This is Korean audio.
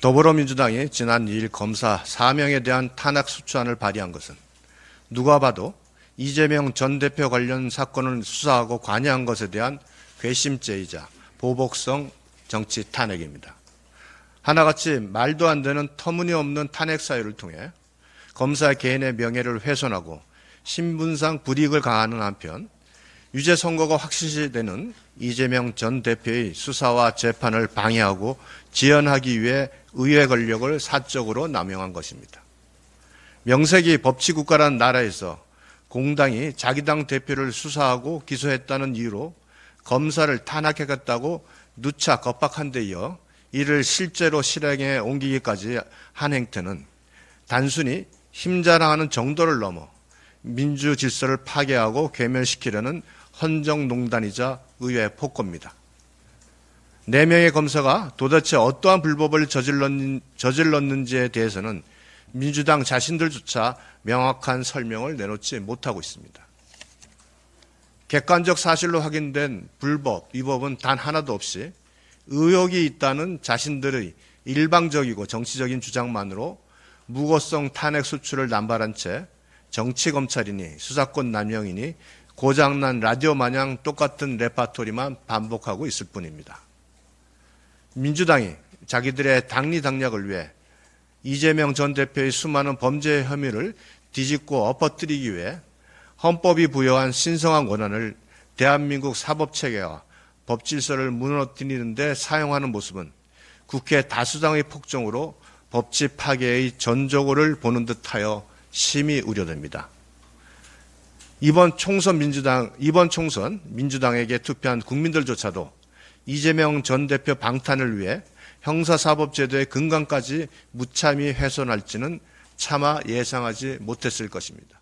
더불어민주당이 지난 2일 검사 4명에 대한 탄핵 수추안을 발의한 것은 누가 봐도 이재명 전 대표 관련 사건을 수사하고 관여한 것에 대한 괘씸죄이자 보복성 정치 탄핵입니다. 하나같이 말도 안 되는 터무니없는 탄핵 사유를 통해 검사 개인의 명예를 훼손하고 신분상 불이익을 가하는 한편 유죄 선거가 확실시되는 이재명 전 대표의 수사와 재판을 방해하고 지연하기 위해 의회 권력을 사적으로 남용한 것입니다. 명색이 법치국가라는 나라에서 공당이 자기 당 대표를 수사하고 기소했다는 이유로 검사를 탄핵갔다고 누차 겁박한 데 이어 이를 실제로 실행에 옮기기까지 한 행태는 단순히 힘자랑하는 정도를 넘어 민주 질서를 파괴하고 괴멸시키려는 헌정농단이자 의회 폭거입니다. 네명의 검사가 도대체 어떠한 불법을 저질렀는지에 대해서는 민주당 자신들조차 명확한 설명을 내놓지 못하고 있습니다. 객관적 사실로 확인된 불법, 위법은 단 하나도 없이 의혹이 있다는 자신들의 일방적이고 정치적인 주장만으로 무고성 탄핵 수출을 남발한 채 정치 검찰이니 수사권 남용이니 고장난 라디오 마냥 똑같은 레파토리만 반복하고 있을 뿐입니다. 민주당이 자기들의 당리당략을 위해 이재명 전 대표의 수많은 범죄 혐의를 뒤집고 엎어뜨리기 위해 헌법이 부여한 신성한 권한을 대한민국 사법체계와 법질서를 무너뜨리는데 사용하는 모습은 국회 다수당의 폭정으로 법치 파괴의 전조고를 보는 듯하여 심히 우려됩니다. 이번 총선 민주당, 이번 총선 민주당에게 투표한 국민들조차도 이재명 전 대표 방탄을 위해 형사사법제도의 근간까지 무참히 훼손할지는 차마 예상하지 못했을 것입니다.